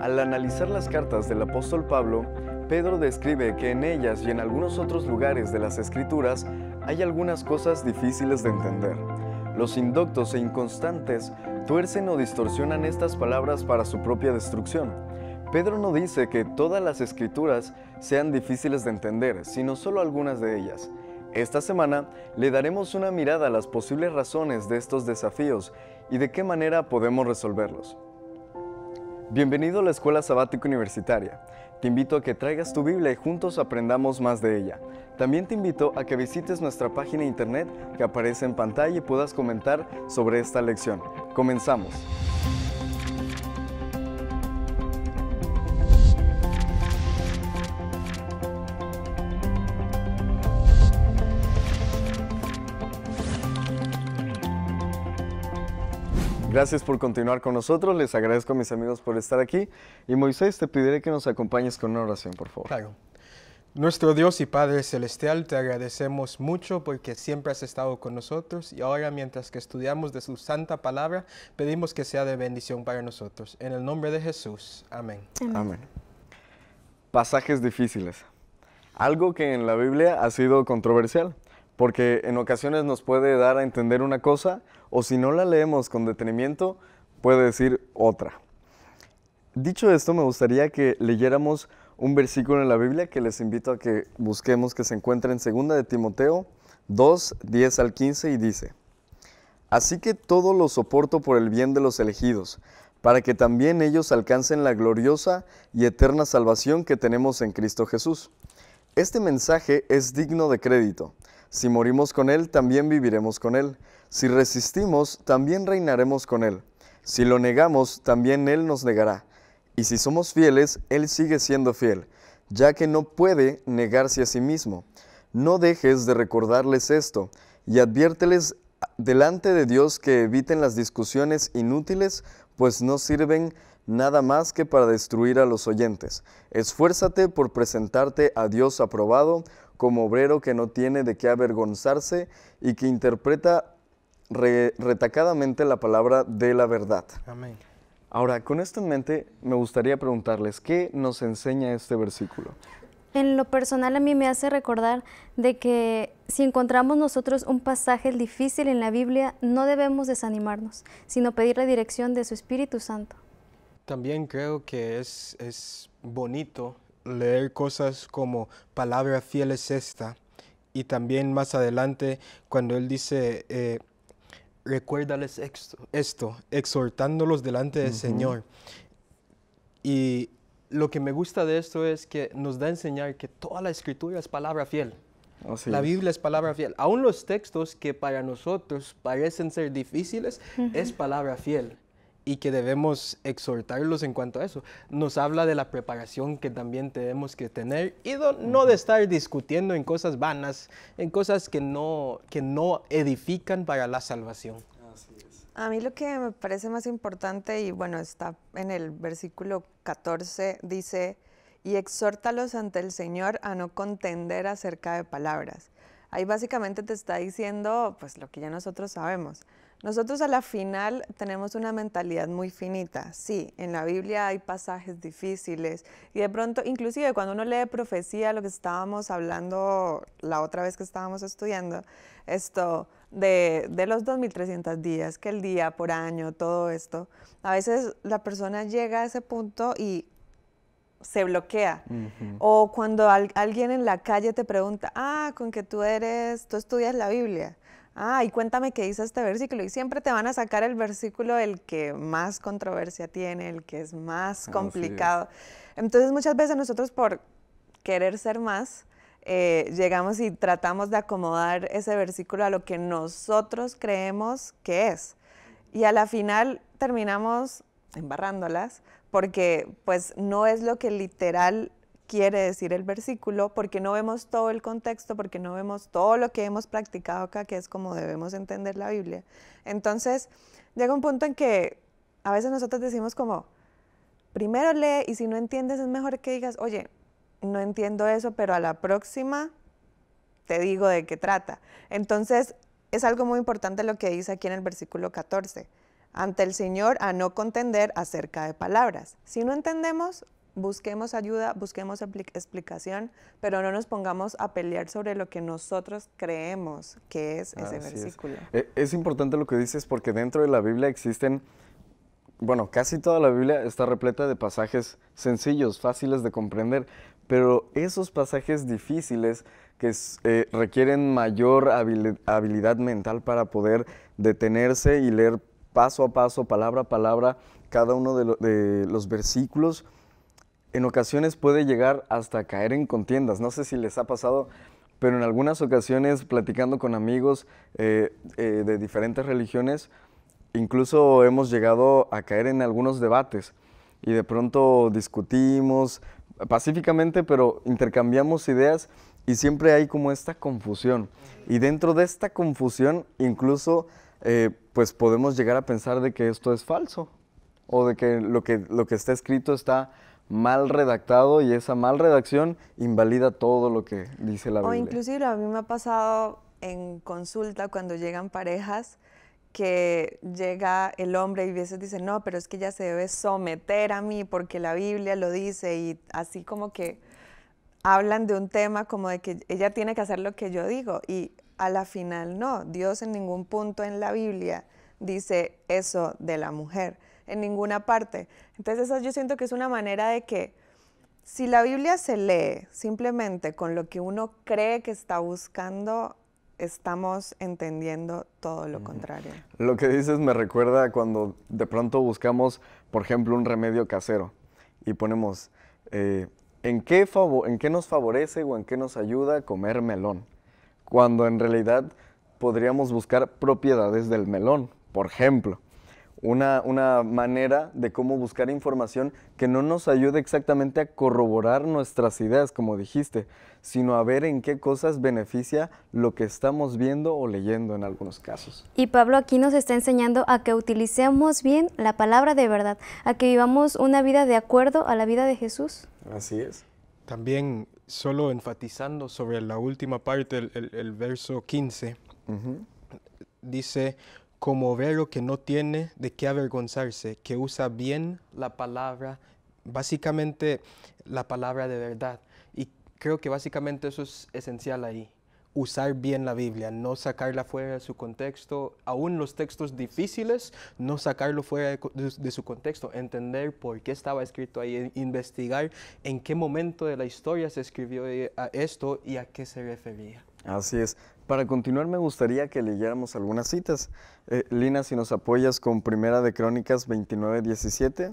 Al analizar las cartas del apóstol Pablo, Pedro describe que en ellas y en algunos otros lugares de las escrituras hay algunas cosas difíciles de entender. Los indoctos e inconstantes tuercen o distorsionan estas palabras para su propia destrucción. Pedro no dice que todas las escrituras sean difíciles de entender, sino solo algunas de ellas. Esta semana le daremos una mirada a las posibles razones de estos desafíos y de qué manera podemos resolverlos. Bienvenido a la Escuela Sabática Universitaria. Te invito a que traigas tu Biblia y juntos aprendamos más de ella. También te invito a que visites nuestra página internet que aparece en pantalla y puedas comentar sobre esta lección. Comenzamos. Gracias por continuar con nosotros, les agradezco a mis amigos por estar aquí y Moisés te pediré que nos acompañes con una oración, por favor. Claro. Nuestro Dios y Padre Celestial, te agradecemos mucho porque siempre has estado con nosotros y ahora mientras que estudiamos de su santa palabra, pedimos que sea de bendición para nosotros. En el nombre de Jesús, amén. Amén. Pasajes difíciles. Algo que en la Biblia ha sido controversial, porque en ocasiones nos puede dar a entender una cosa o si no la leemos con detenimiento, puede decir otra. Dicho esto, me gustaría que leyéramos un versículo en la Biblia que les invito a que busquemos que se encuentra en 2 de Timoteo 2, 10 al 15 y dice, Así que todo lo soporto por el bien de los elegidos, para que también ellos alcancen la gloriosa y eterna salvación que tenemos en Cristo Jesús. Este mensaje es digno de crédito si morimos con Él, también viviremos con Él. Si resistimos, también reinaremos con Él. Si lo negamos, también Él nos negará. Y si somos fieles, Él sigue siendo fiel, ya que no puede negarse a sí mismo. No dejes de recordarles esto y adviérteles delante de Dios que eviten las discusiones inútiles, pues no sirven nada más que para destruir a los oyentes. Esfuérzate por presentarte a Dios aprobado, como obrero que no tiene de qué avergonzarse y que interpreta retacadamente la palabra de la verdad. Amén. Ahora, con esto en mente, me gustaría preguntarles, ¿qué nos enseña este versículo? En lo personal a mí me hace recordar de que si encontramos nosotros un pasaje difícil en la Biblia, no debemos desanimarnos, sino pedir la dirección de su Espíritu Santo. También creo que es bonito leer cosas como palabra fiel es esta. Y también más adelante, cuando él dice, eh, recuérdales esto, exhortándolos delante del Señor. Y lo que me gusta de esto es que nos da a enseñar que toda la escritura es palabra fiel. la Biblia es palabra fiel. Aún los textos que para nosotros parecen ser difíciles, es palabra fiel y que debemos exhortarlos en cuanto a eso. Nos habla de la preparación que también tenemos que tener y no de estar discutiendo en cosas vanas, en cosas que no, que no edifican para la salvación. A mí lo que me parece más importante, y bueno, está en el versículo 14, dice, y exhórtalos ante el Señor a no contender acerca de palabras. Ahí básicamente te está diciendo, pues, lo que ya nosotros sabemos nosotros a la final tenemos una mentalidad muy finita. Sí, en la Biblia hay pasajes difíciles y de pronto, inclusive cuando uno lee profecía, lo que estábamos hablando la otra vez que estábamos estudiando, esto de, los 2.300 días, que el día por año, todo esto, a veces la persona llega a ese punto y se bloquea. O cuando alguien en la calle te pregunta, ah, con que tú eres, tú estudias la Biblia. Ah, y cuéntame qué dice este versículo. Y siempre te van a sacar el versículo el que más controversia tiene, el que es más complicado. Entonces muchas veces nosotros por querer ser más, eh, llegamos y tratamos de acomodar ese versículo a lo que nosotros creemos que es. Y a la final terminamos embarrándolas porque pues no es lo que literal quiere decir el versículo, porque no vemos todo el contexto, porque no vemos todo lo que hemos practicado acá, que es como debemos entender la Biblia. Entonces, llega un punto en que a veces nosotros decimos como, primero lee y si no entiendes es mejor que digas, oye, no entiendo eso, pero a la próxima te digo de qué trata. Entonces, es algo muy importante lo que dice aquí en el versículo 14. Ante el Señor a no contender acerca de palabras. Si no entendemos, busquemos ayuda, busquemos explicación, pero no nos pongamos a pelear sobre lo que nosotros creemos que es ese versículo. E-, es. importante lo que dices porque dentro de la Biblia existen, bueno, casi toda la Biblia está repleta de pasajes sencillos, fáciles de comprender, pero esos pasajes difíciles que eh, requieren mayor habilidad mental para poder detenerse y leer paso a paso, palabra a palabra, cada uno de los versículos, en ocasiones puede llegar hasta caer en contiendas. No sé si les ha pasado, pero en algunas ocasiones platicando con amigos eh, eh, de diferentes religiones, incluso hemos llegado a caer en algunos debates y de pronto discutimos pacíficamente, pero intercambiamos ideas y siempre hay como esta confusión. Y dentro de esta confusión incluso eh, pues podemos llegar a pensar de que esto es falso o de que lo que, lo que está escrito está mal redactado y esa mal redacción invalida todo lo que dice la Biblia. O inclusive a mí me ha pasado en consulta cuando llegan parejas que llega el hombre y a veces dice, no, pero es que ella se debe someter a mí porque la Biblia lo dice y así como que hablan de un tema como de que ella tiene que hacer lo que yo digo y a la final no, Dios en ningún punto en la Biblia dice eso de la mujer en ninguna parte. Entonces yo siento que es una manera de que si la Biblia se lee simplemente con lo que uno cree que está buscando, estamos entendiendo todo lo contrario. Lo que dices me recuerda cuando de pronto buscamos, por ejemplo, un remedio casero y ponemos, eh, ¿en, qué ¿en qué nos favorece o en qué nos ayuda comer melón? Cuando en realidad podríamos buscar propiedades del melón, por ejemplo una, manera de cómo buscar información que no nos ayude exactamente a corroborar nuestras ideas, como dijiste, sino a ver en qué cosas beneficia lo que estamos viendo o leyendo en algunos casos. Y Pablo aquí nos está enseñando a que utilicemos bien la palabra de verdad, a que vivamos una vida de acuerdo a la vida de Jesús. Así es. También solo enfatizando sobre la última parte, el, verso 15, dice, como obrero que no tiene de qué avergonzarse, que usa bien la palabra, básicamente la palabra de verdad. Y creo que básicamente eso es esencial ahí, usar bien la Biblia, no sacarla fuera de su contexto, aún los textos difíciles, no sacarlo fuera de, de, su contexto, entender por qué estaba escrito ahí, e investigar en qué momento de la historia se escribió eh, esto y a qué se refería. Así es. Para continuar me gustaría que leyéramos algunas citas. Eh, Lina, si nos apoyas con Primera de Crónicas 29, 17.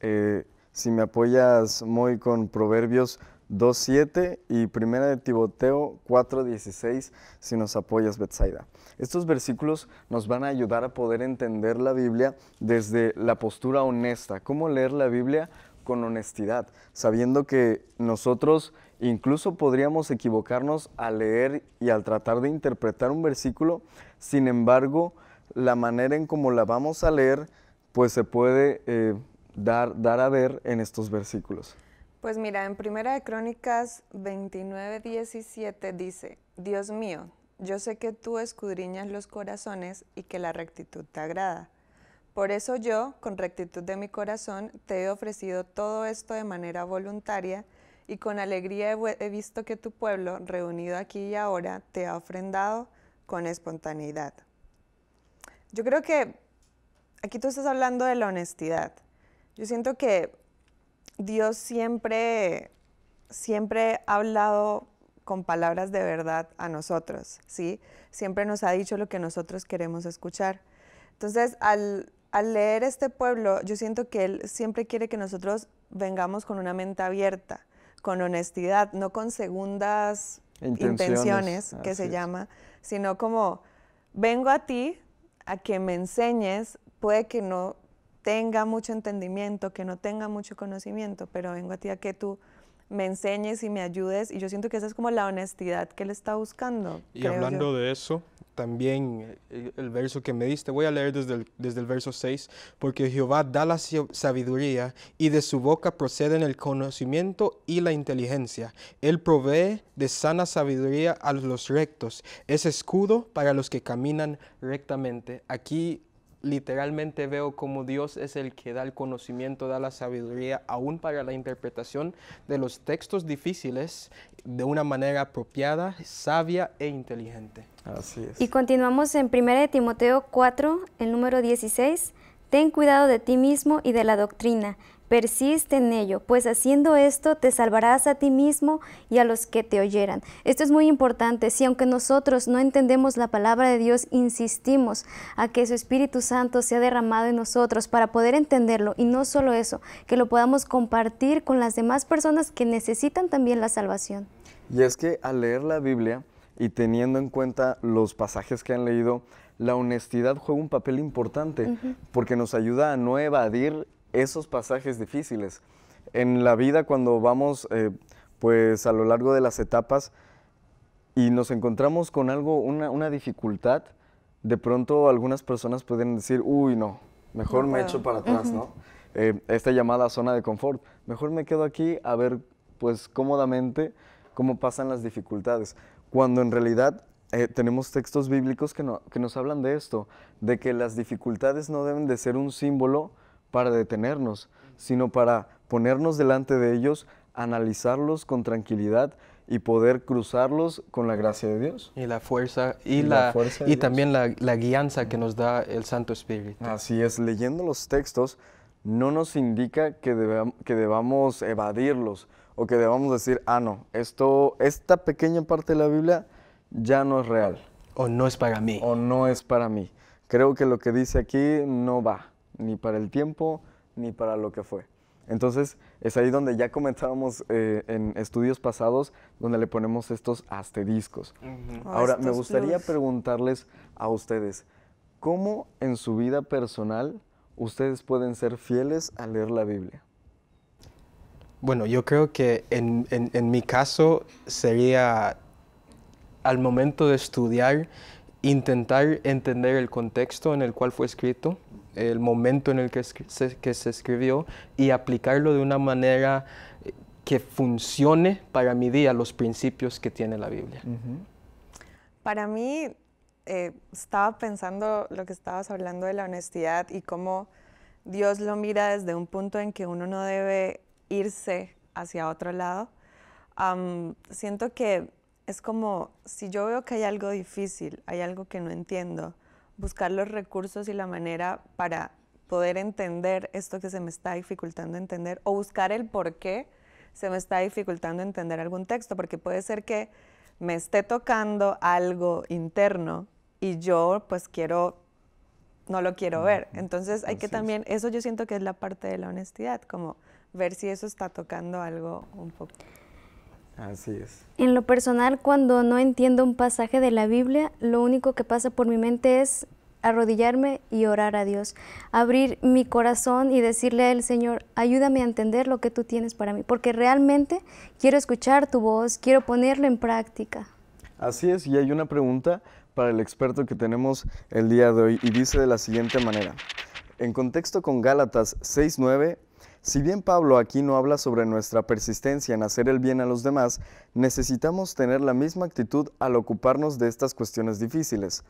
Eh, si me apoyas, muy con Proverbios 2.7 y primera de 4, 4.16 si nos apoyas Betsaida. Estos versículos nos van a ayudar a poder entender la Biblia desde la postura honesta, cómo leer la Biblia con honestidad, sabiendo que nosotros Incluso podríamos equivocarnos al leer y al tratar de interpretar un versículo, sin embargo, la manera en cómo la vamos a leer, pues se puede eh, dar, a ver en estos versículos. Pues mira, en Primera de Crónicas 29, 17 dice, Dios mío, yo sé que tú escudriñas los corazones y que la rectitud te agrada. Por eso yo, con rectitud de mi corazón, te he ofrecido todo esto de manera voluntaria, y con alegría he, visto que tu pueblo, reunido aquí y ahora, te ha ofrendado con espontaneidad. Yo creo que aquí tú estás hablando de la honestidad. Yo siento que Dios siempre, siempre ha hablado con palabras de verdad a nosotros, ¿sí? Siempre nos ha dicho lo que nosotros queremos escuchar. Entonces, al leer este pueblo, yo siento que Él siempre quiere que nosotros vengamos con una mente abierta, con honestidad, no con segundas intenciones, que se llama, sino como vengo a ti a que me enseñes, puede que no tenga mucho entendimiento, que no tenga mucho conocimiento, pero vengo a ti a que tú me enseñes y me ayudes y yo siento que esa es como la honestidad que él está buscando. Y hablando de eso, también eh, el verso que me diste. Voy a leer desde el, desde el verso 6, porque Jehová da la sabiduría y de su boca proceden el conocimiento y la inteligencia. Él provee de sana sabiduría a los rectos, es escudo para los que caminan rectamente. Aquí literalmente veo como Dios es el que da el conocimiento, da la sabiduría, aún para la interpretación de los textos difíciles de una manera apropiada, sabia e inteligente. Así es. Y continuamos en 1 Timoteo 4, el número 16. Ten cuidado de ti mismo y de la doctrina persiste en ello, pues haciendo esto te salvarás a ti mismo y a los que te oyeran. Esto es muy importante, si aunque nosotros no entendemos la palabra de Dios, insistimos a que su Espíritu Santo sea derramado en nosotros para poder entenderlo y no solo eso, que lo podamos compartir con las demás personas que necesitan también la salvación. Y es que al leer la Biblia y teniendo en cuenta los pasajes que han leído, la honestidad juega un papel importante porque nos ayuda a no evadir esos pasajes difíciles. En la vida cuando vamos eh, pues a lo largo de las etapas y nos encontramos con algo, una, dificultad, de pronto algunas personas pueden decir, uy no, mejor me echo para atrás, ¿no? Eh, esta llamada zona de confort, mejor me quedo aquí a ver pues cómodamente cómo pasan las dificultades, cuando en realidad eh, tenemos textos bíblicos que, que nos hablan de esto, de que las dificultades no deben de ser un símbolo, para detenernos, sino para ponernos delante de ellos, analizarlos con tranquilidad y poder cruzarlos con la gracia de Dios. Y la fuerza y, la, y también la, guianza que nos da el Santo Espíritu. Así es, leyendo los textos no nos indica que, que debamos evadirlos o que debamos decir, ah, no, esto, esta pequeña parte de la Biblia ya no es real. O no es para mí. O no es para mí. Creo que lo que dice aquí no va ni para el tiempo, ni para lo que fue. Entonces, es ahí donde ya comentábamos eh, en estudios pasados, donde le ponemos estos asteriscos. Ahora, me gustaría preguntarles a ustedes, ¿cómo en su vida personal ustedes pueden ser fieles a leer la Biblia? Bueno, yo creo que en mi caso sería al momento de estudiar, intentar entender el contexto en el cual fue escrito el momento en el que, se, escribió y aplicarlo de una manera eh, que funcione para mi día los principios que tiene la Biblia. Para mí, eh, estaba pensando lo que estabas hablando de la honestidad y cómo Dios lo mira desde un punto en que uno no debe irse hacia otro lado. siento que es como si yo veo que hay algo difícil, hay algo que no entiendo, buscar los recursos y la manera para poder entender esto que se me está dificultando entender o buscar el por qué se me está dificultando entender algún texto, porque puede ser que me esté tocando algo interno y yo pues quiero, no lo quiero ver. Entonces hay que también, eso yo siento que es la parte de la honestidad, como ver si eso está tocando algo un poco. Así es. En lo personal, cuando no entiendo un pasaje de la Biblia, lo único que pasa por mi mente es arrodillarme y orar a Dios, abrir mi corazón y decirle al Señor, ayúdame a entender lo que tú tienes para mí, porque realmente quiero escuchar tu voz, quiero ponerlo en práctica. Así es, y hay una pregunta para el experto que tenemos el día de hoy y dice de la siguiente manera. En contexto con Gálatas 6.9, si bien Pablo aquí no habla sobre nuestra persistencia en hacer el bien a los demás, necesitamos tener la misma actitud al ocuparnos de estas cuestiones difíciles.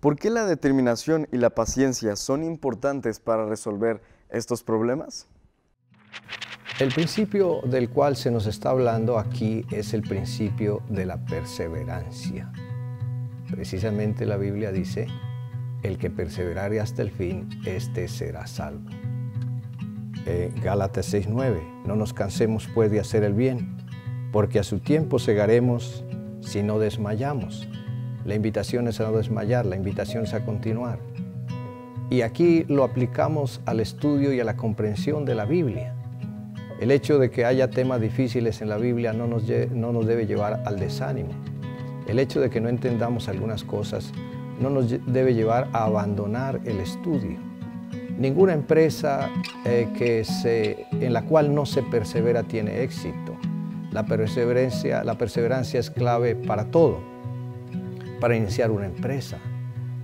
¿Por qué la determinación y la paciencia son importantes para resolver estos problemas? El principio del cual se nos está hablando aquí es el principio de la perseverancia. Precisamente la Biblia dice, el que perseverare hasta el fin, éste será salvo. Eh, Gálatas 6.9, no nos cansemos pues de hacer el bien, porque a su tiempo segaremos si no desmayamos. La invitación es a no desmayar, la invitación es a continuar. Y aquí lo aplicamos al estudio y a la comprensión de la Biblia. El hecho de que haya temas difíciles en la Biblia no nos debe llevar al desánimo. El hecho de que no entendamos algunas cosas no nos debe llevar a abandonar el estudio Ninguna empresa eh, que en la cual no se persevera tiene éxito. La perseverancia, la perseverancia es clave para todo, para iniciar una empresa,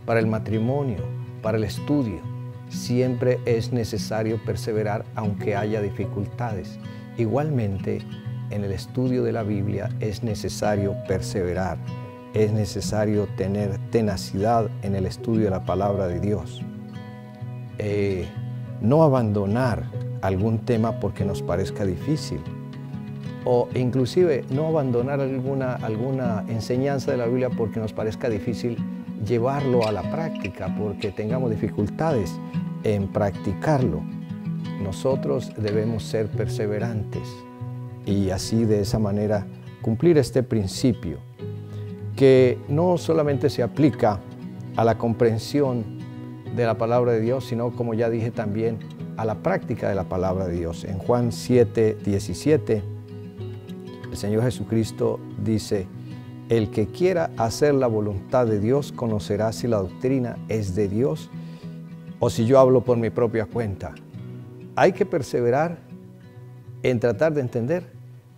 para el matrimonio, para el estudio. Siempre es necesario perseverar aunque haya dificultades. Igualmente, en el estudio de la Biblia es necesario perseverar, es necesario tener tenacidad en el estudio de la palabra de Dios. Eh, no abandonar algún tema porque nos parezca difícil o inclusive no abandonar alguna, alguna enseñanza de la Biblia porque nos parezca difícil llevarlo a la práctica, porque tengamos dificultades en practicarlo. Nosotros debemos ser perseverantes y así de esa manera cumplir este principio que no solamente se aplica a la comprensión de la palabra de Dios, sino como ya dije también, a la práctica de la palabra de Dios. En Juan 7, 17, el Señor Jesucristo dice, el que quiera hacer la voluntad de Dios conocerá si la doctrina es de Dios o si yo hablo por mi propia cuenta. Hay que perseverar en tratar de entender,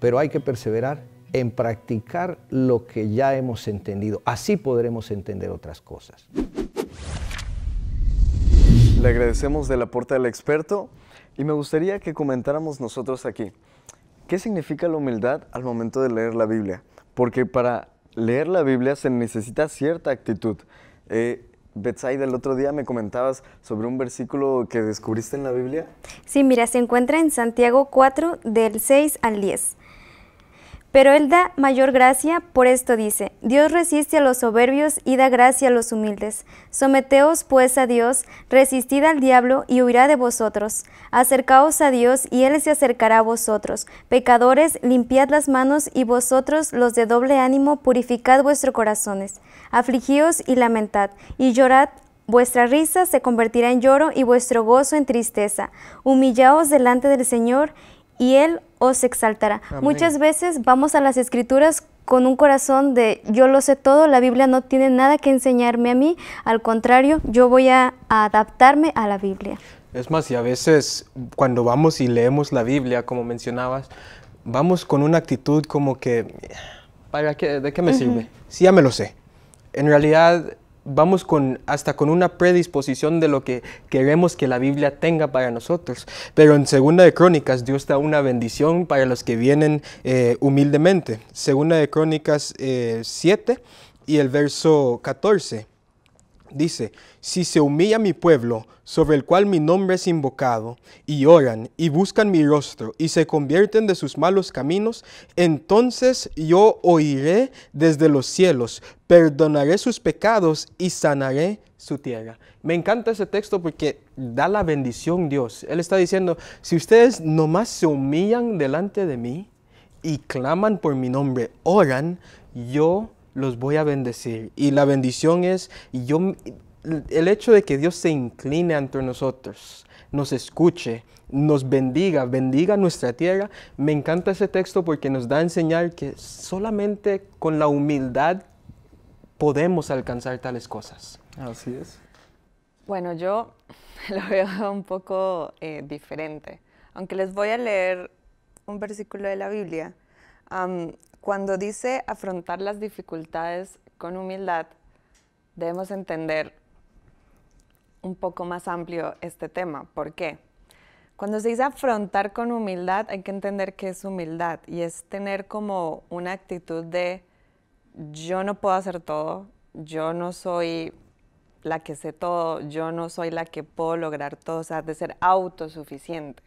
pero hay que perseverar en practicar lo que ya hemos entendido. Así podremos entender otras cosas. Le agradecemos la aporte del experto y me gustaría que comentáramos nosotros aquí. ¿Qué significa la humildad al momento de leer la Biblia? Porque para leer la Biblia se necesita cierta actitud. Eh, Betsaida, el otro día me comentabas sobre un versículo que descubriste en la Biblia. Sí, mira, se encuentra en Santiago 4, del 6 al 10. Pero Él da mayor gracia, por esto dice, Dios resiste a los soberbios y da gracia a los humildes. Someteos pues a Dios, resistid al diablo y huirá de vosotros. Acercaos a Dios y Él se acercará a vosotros. Pecadores, limpiad las manos y vosotros los de doble ánimo, purificad vuestros corazones. Afligíos y lamentad, y llorad Vuestra risa se convertirá en lloro y vuestro gozo en tristeza. Humillaos delante del Señor y Él os exaltará. Muchas veces vamos a las escrituras con un corazón de yo lo sé todo, la Biblia no tiene nada que enseñarme a mí, al contrario, yo voy a, adaptarme a la Biblia. Es más, y a veces cuando vamos y leemos la Biblia, como mencionabas, vamos con una actitud como que, ¿para qué, ¿de qué me sirve? Sí, ya me lo sé. En realidad, vamos con, hasta con una predisposición de lo que queremos que la Biblia tenga para nosotros. Pero en Segunda de Crónicas, Dios da una bendición para los que vienen eh, humildemente. Segunda de Crónicas 7 eh, y el verso 14 dice, si se humilla mi pueblo, sobre el cual mi nombre es invocado, y oran y buscan mi rostro, y se convierten de sus malos caminos, entonces yo oiré desde los cielos, perdonaré sus pecados y sanaré su tierra. Me encanta ese texto porque da la bendición Dios. Él está diciendo, si ustedes nomás se humillan delante de mí y claman por mi nombre, oran, yo los voy a bendecir. Y la bendición es, yo el hecho de que Dios se incline ante nosotros, nos escuche, nos bendiga, bendiga nuestra tierra, me encanta ese texto porque nos da a enseñar que solamente con la humildad podemos alcanzar tales cosas. Así es. Bueno, yo lo veo un poco eh, diferente, aunque les voy a leer un versículo de la Biblia. cuando dice afrontar las dificultades con humildad, debemos entender un poco más amplio este tema. ¿Por qué? Cuando se dice afrontar con humildad, hay que entender qué es humildad y es tener como una actitud de yo no puedo hacer todo, yo no soy la que sé todo, yo no soy la que puedo lograr todo, o sea, de ser autosuficiente.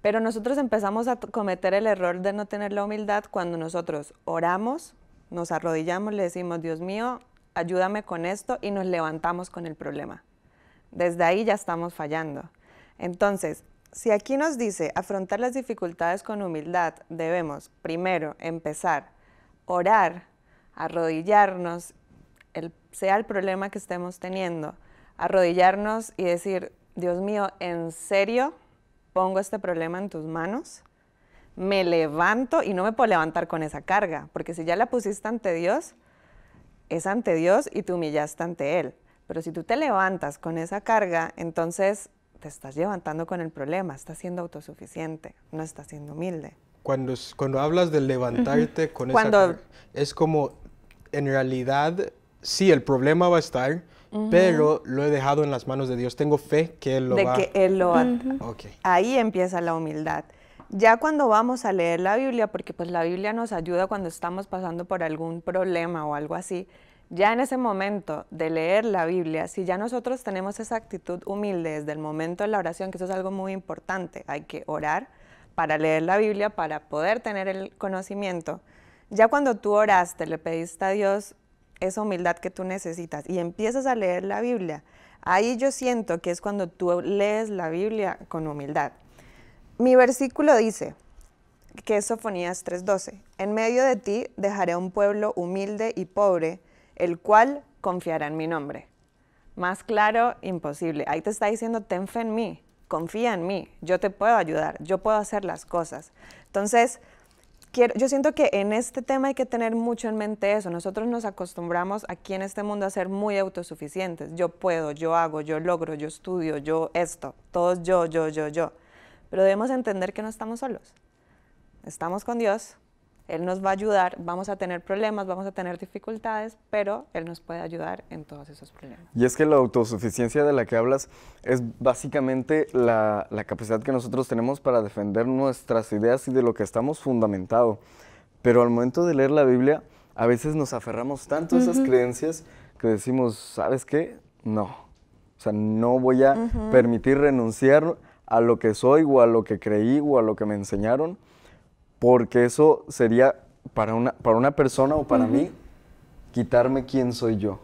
Pero nosotros empezamos a cometer el error de no tener la humildad cuando nosotros oramos, nos arrodillamos, le decimos, Dios mío, ayúdame con esto y nos levantamos con el problema. Desde ahí ya estamos fallando. Entonces, si aquí nos dice afrontar las dificultades con humildad, debemos primero empezar, orar, arrodillarnos, el, sea el problema que estemos teniendo, arrodillarnos y decir, Dios mío, ¿en serio pongo este problema en tus manos? Me levanto y no me puedo levantar con esa carga, porque si ya la pusiste ante Dios, es ante Dios y te humillaste ante Él. Pero si tú te levantas con esa carga, entonces te estás levantando con el problema, estás siendo autosuficiente, no estás siendo humilde. Cuando, cuando hablas de levantarte con esa carga, es como, en realidad, sí, el problema va a estar, pero lo he dejado en las manos de Dios. Tengo fe que Él lo de que Él lo va. okay. Ahí empieza la humildad. Ya cuando vamos a leer la Biblia, porque pues la Biblia nos ayuda cuando estamos pasando por algún problema o algo así, ya en ese momento de leer la Biblia, si ya nosotros tenemos esa actitud humilde desde el momento de la oración, que eso es algo muy importante, hay que orar para leer la Biblia, para poder tener el conocimiento, ya cuando tú oraste, le pediste a Dios esa humildad que tú necesitas y empiezas a leer la Biblia, ahí yo siento que es cuando tú lees la Biblia con humildad. Mi versículo dice, que es Sofonías 3:12, en medio de ti dejaré un pueblo humilde y pobre, el cual confiará en mi nombre. Más claro, imposible. Ahí te está diciendo, ten fe en mí, confía en mí, yo te puedo ayudar, yo puedo hacer las cosas. Entonces, yo siento que en este tema hay que tener mucho en mente eso. Nosotros nos acostumbramos aquí en este mundo a ser muy autosuficientes. Yo puedo, yo hago, yo logro, yo estudio, yo esto, todos yo, yo, yo, yo. Pero debemos entender que no estamos solos. Estamos con Dios, él nos va a ayudar, vamos a tener problemas, vamos a tener dificultades, pero Él nos puede ayudar en todos esos problemas. Y es que la autosuficiencia de la que hablas es básicamente la, capacidad que nosotros tenemos para defender nuestras ideas y de lo que estamos fundamentado. Pero al momento de leer la Biblia, a veces nos aferramos tanto a esas creencias que decimos, ¿sabes qué? No. O sea, no voy a permitir renunciar a lo que soy o a lo que creí o a lo que me enseñaron porque eso sería para una, para una persona o para mí quitarme quién soy yo.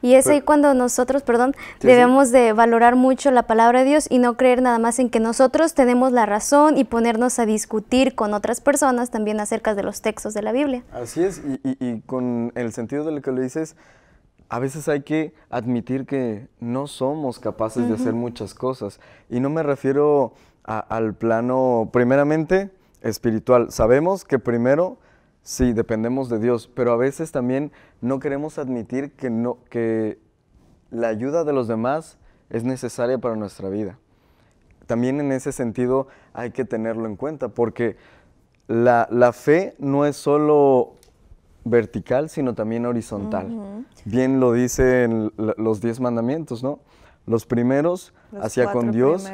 Y es ahí cuando nosotros, perdón, debemos de valorar mucho la palabra de Dios y no creer nada más en que nosotros tenemos la razón y ponernos a discutir con otras personas también acerca de los textos de la Biblia. Así es, y, y, con el sentido de lo que le dices, a veces hay que admitir que no somos capaces de hacer muchas cosas. Y no me refiero al plano, primeramente, espiritual. Sabemos que primero sí dependemos de Dios, pero a veces también no queremos admitir que, no, que la ayuda de los demás es necesaria para nuestra vida. También en ese sentido hay que tenerlo en cuenta, porque la, fe no es solo vertical, sino también horizontal. Bien lo dicen los diez mandamientos, ¿no? Los primeros hacia con Dios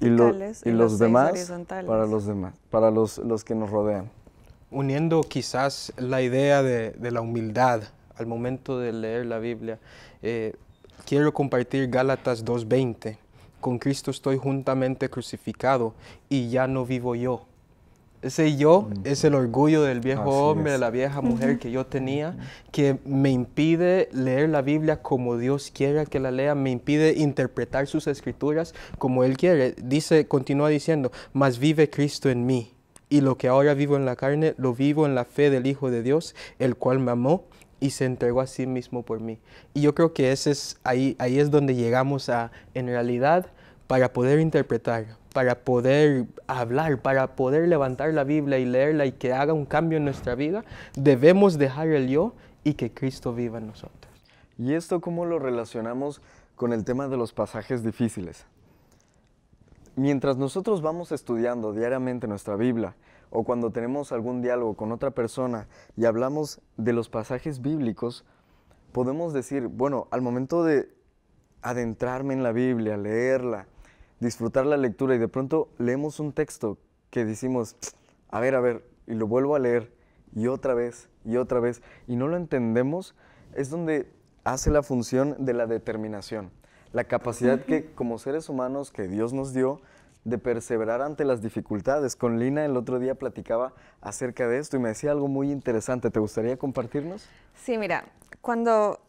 y, los, demás para los demás, para los, que nos rodean. Uniendo quizás la idea de, la humildad al momento de leer la Biblia, eh, quiero compartir Gálatas 2.20. Con Cristo estoy juntamente crucificado y ya no vivo yo, ese yo es el orgullo del viejo hombre, de la vieja mujer que yo tenía, que me impide leer la Biblia como Dios quiera que la lea, me impide interpretar sus escrituras como Él quiere. Dice, continúa diciendo, mas vive Cristo en mí. Y lo que ahora vivo en la carne, lo vivo en la fe del Hijo de Dios, el cual me amó y se entregó a sí mismo por mí. Y yo creo que ese es, ahí, ahí es donde llegamos a, en realidad, para poder interpretar para poder hablar, para poder levantar la Biblia y leerla y que haga un cambio en nuestra vida, debemos dejar el yo y que Cristo viva en nosotros. ¿Y esto cómo lo relacionamos con el tema de los pasajes difíciles? Mientras nosotros vamos estudiando diariamente nuestra Biblia o cuando tenemos algún diálogo con otra persona y hablamos de los pasajes bíblicos, podemos decir, bueno, al momento de adentrarme en la Biblia, leerla, disfrutar la lectura y de pronto leemos un texto que decimos, a ver, a ver, y lo vuelvo a leer y otra vez y otra vez y no lo entendemos, es donde hace la función de la determinación, la capacidad que como seres humanos que Dios nos dio de perseverar ante las dificultades. Con Lina el otro día platicaba acerca de esto y me decía algo muy interesante. ¿Te gustaría compartirnos? Sí, mira, cuando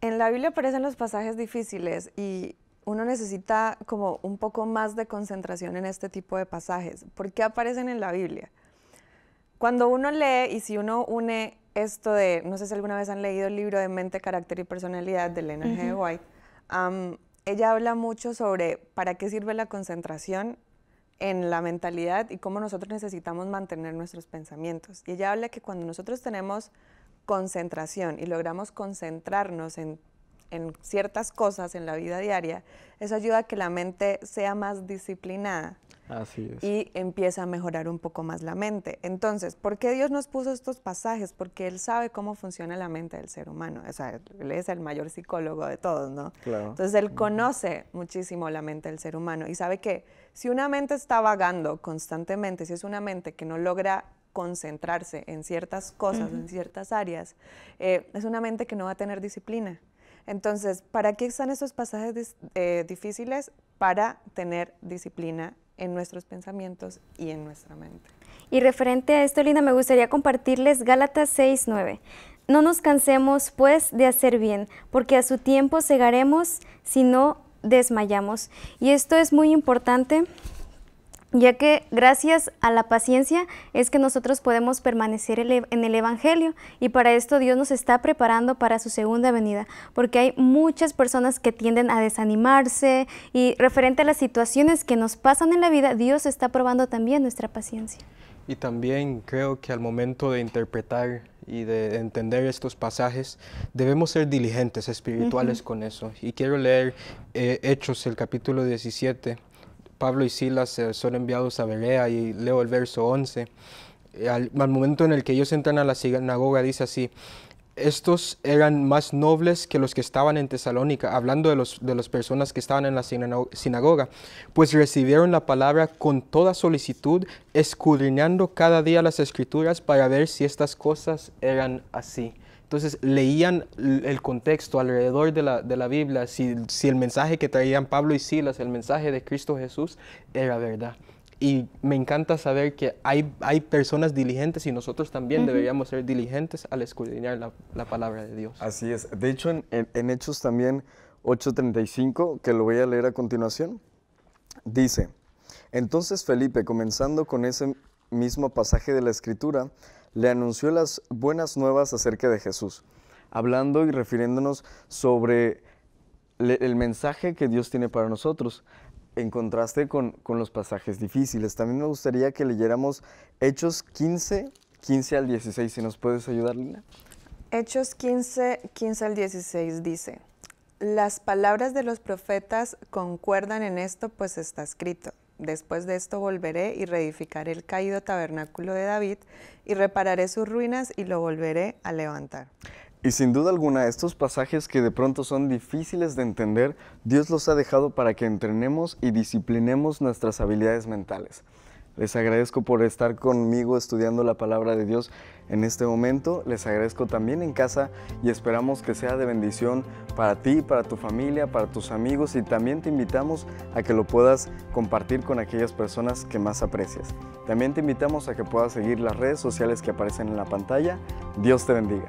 en la Biblia aparecen los pasajes difíciles y uno necesita como un poco más de concentración en este tipo de pasajes. ¿Por qué aparecen en la Biblia? Cuando uno lee y si uno une esto de, no sé si alguna vez han leído el libro de Mente, Carácter y Personalidad de Lena White, ella habla mucho sobre para qué sirve la concentración en la mentalidad y cómo nosotros necesitamos mantener nuestros pensamientos. Y ella habla que cuando nosotros tenemos concentración y logramos concentrarnos en en ciertas cosas en la vida diaria, eso ayuda a que la mente sea más disciplinada. Así es. Y empieza a mejorar un poco más la mente. Entonces, ¿por qué Dios nos puso estos pasajes? Porque Él sabe cómo funciona la mente del ser humano. O sea, Él es el mayor psicólogo de todos, ¿no? Entonces, Él conoce muchísimo la mente del ser humano y sabe que si una mente está vagando constantemente, si es una mente que no logra concentrarse en ciertas cosas, en ciertas áreas, eh, es una mente que no va a tener disciplina. Entonces, ¿para qué están esos pasajes eh, difíciles? Para tener disciplina en nuestros pensamientos y en nuestra mente. Y referente a esto, Linda, me gustaría compartirles Gálatas 6.9. No nos cansemos, pues, de hacer bien, porque a su tiempo segaremos si no desmayamos. Y esto es muy importante ya que gracias a la paciencia es que nosotros podemos permanecer en el Evangelio y para esto Dios nos está preparando para su segunda venida, porque hay muchas personas que tienden a desanimarse y referente a las situaciones que nos pasan en la vida, Dios está probando también nuestra paciencia. Y también creo que al momento de interpretar y de entender estos pasajes, debemos ser diligentes, espirituales con eso. Y quiero leer eh, Hechos, el capítulo 17, Pablo y Silas eh, son enviados a Berea y leo el verso 11. Al, momento en el que ellos entran a la sinagoga dice así, estos eran más nobles que los que estaban en Tesalónica, hablando de, los, de las personas que estaban en la sinagoga, pues recibieron la palabra con toda solicitud, escudriñando cada día las escrituras para ver si estas cosas eran así. Entonces leían el contexto alrededor de la, de la Biblia, si, si, el mensaje que traían Pablo y Silas, el mensaje de Cristo Jesús, era verdad. Y me encanta saber que hay, hay personas diligentes y nosotros también deberíamos ser diligentes al escudriñar la, la, palabra de Dios. Así es. De hecho, en, en, en Hechos también 8.35, que lo voy a leer a continuación, dice, entonces Felipe, comenzando con ese mismo pasaje de la Escritura, le anunció las buenas nuevas acerca de Jesús, hablando y refiriéndonos sobre el mensaje que Dios tiene para nosotros, en contraste con, con los pasajes difíciles. También me gustaría que leyéramos Hechos 15, 15 al 16, si nos puedes ayudar, Lina. Hechos 15, 15 al 16 dice, las palabras de los profetas concuerdan en esto, pues está escrito. Después de esto volveré y reedificaré el caído tabernáculo de David y repararé sus ruinas y lo volveré a levantar. Y sin duda alguna, estos pasajes que de pronto son difíciles de entender, Dios los ha dejado para que entrenemos y disciplinemos nuestras habilidades mentales. Les agradezco por estar conmigo estudiando la palabra de Dios en este momento. Les agradezco también en casa y esperamos que sea de bendición para ti, para tu familia, para tus amigos y también te invitamos a que lo puedas compartir con aquellas personas que más aprecias. También te invitamos a que puedas seguir las redes sociales que aparecen en la pantalla. Dios te bendiga.